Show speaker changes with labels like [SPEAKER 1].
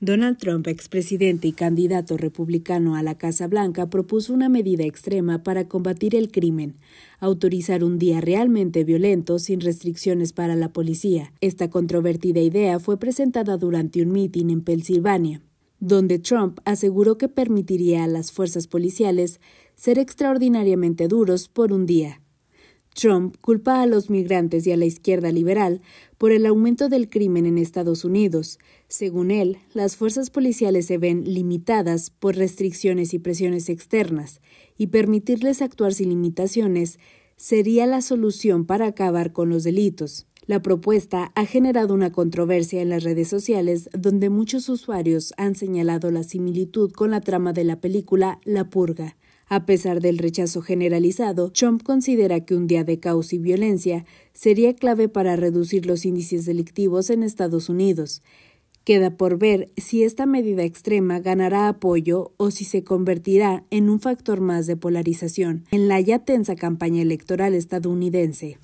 [SPEAKER 1] Donald Trump, expresidente y candidato republicano a la Casa Blanca, propuso una medida extrema para combatir el crimen, autorizar un día realmente violento sin restricciones para la policía. Esta controvertida idea fue presentada durante un mitin en Pensilvania, donde Trump aseguró que permitiría a las fuerzas policiales ser extraordinariamente duros por un día. Trump culpa a los migrantes y a la izquierda liberal por el aumento del crimen en Estados Unidos. Según él, las fuerzas policiales se ven limitadas por restricciones y presiones externas, y permitirles actuar sin limitaciones sería la solución para acabar con los delitos. La propuesta ha generado una controversia en las redes sociales donde muchos usuarios han señalado la similitud con la trama de la película La Purga. A pesar del rechazo generalizado, Trump considera que un día de caos y violencia sería clave para reducir los índices delictivos en Estados Unidos. Queda por ver si esta medida extrema ganará apoyo o si se convertirá en un factor más de polarización en la ya tensa campaña electoral estadounidense.